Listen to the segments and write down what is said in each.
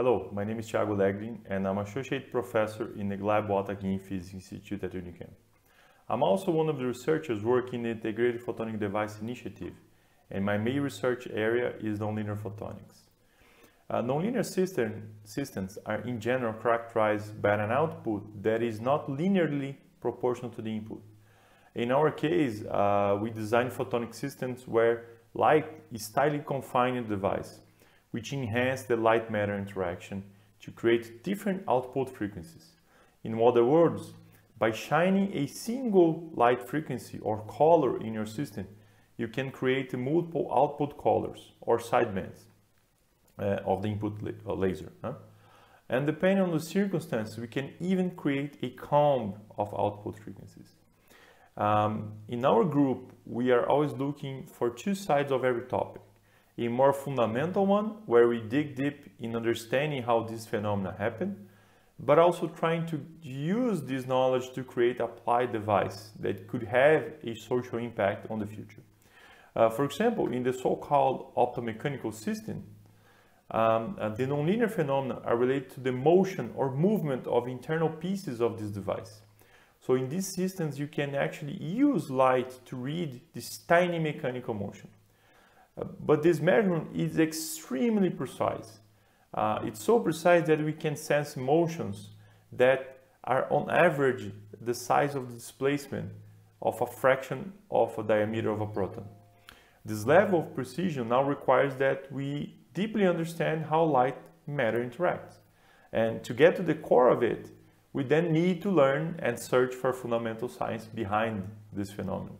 Hello, my name is Thiago Legrin and I'm Associate Professor in the Glab Watak Physics Institute at Unicamp. I'm also one of the researchers working in the Integrated Photonic Device Initiative and my main research area is nonlinear photonics. Uh, nonlinear system, systems are in general characterized by an output that is not linearly proportional to the input. In our case, uh, we design photonic systems where light is tightly confined in the device which enhance the light-matter interaction to create different output frequencies. In other words, by shining a single light frequency or color in your system, you can create multiple output colors or sidebands uh, of the input la uh, laser. Huh? And depending on the circumstances, we can even create a comb of output frequencies. Um, in our group, we are always looking for two sides of every topic a more fundamental one where we dig deep in understanding how these phenomena happen, but also trying to use this knowledge to create applied device that could have a social impact on the future. Uh, for example, in the so-called optomechanical system, um, uh, the nonlinear phenomena are related to the motion or movement of internal pieces of this device. So in these systems, you can actually use light to read this tiny mechanical motion but this measurement is extremely precise. Uh, it's so precise that we can sense motions that are on average the size of the displacement of a fraction of a diameter of a proton. This level of precision now requires that we deeply understand how light matter interacts. And to get to the core of it, we then need to learn and search for fundamental science behind this phenomenon.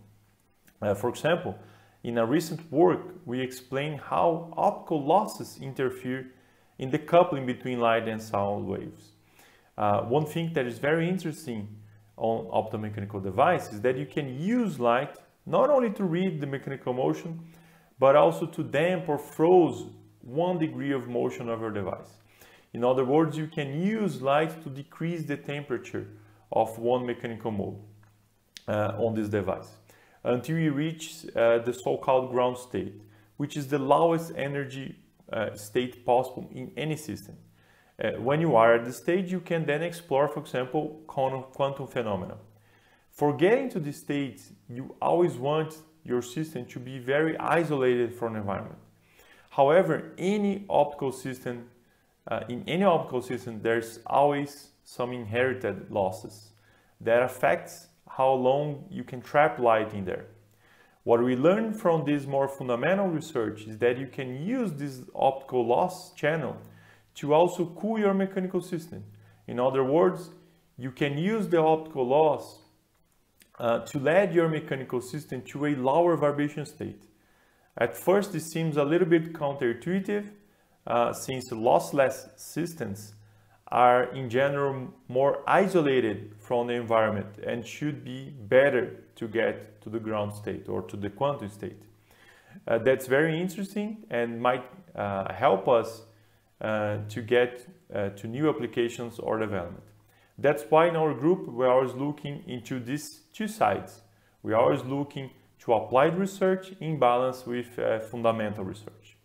Uh, for example, in a recent work, we explain how optical losses interfere in the coupling between light and sound waves. Uh, one thing that is very interesting on optomechanical devices is that you can use light not only to read the mechanical motion, but also to damp or froze one degree of motion of your device. In other words, you can use light to decrease the temperature of one mechanical mode uh, on this device until we reach uh, the so-called ground state, which is the lowest energy uh, state possible in any system. Uh, when you are at this stage, you can then explore, for example, quantum phenomena. For getting to this state, you always want your system to be very isolated from the environment. However, any optical system, uh, in any optical system, there's always some inherited losses that affects how long you can trap light in there. What we learned from this more fundamental research is that you can use this optical loss channel to also cool your mechanical system. In other words, you can use the optical loss uh, to lead your mechanical system to a lower vibration state. At first, this seems a little bit counterintuitive, uh, since lossless systems are in general more isolated from the environment and should be better to get to the ground state or to the quantum state. Uh, that's very interesting and might uh, help us uh, to get uh, to new applications or development. That's why in our group we're always looking into these two sides. We're always looking to applied research in balance with uh, fundamental research.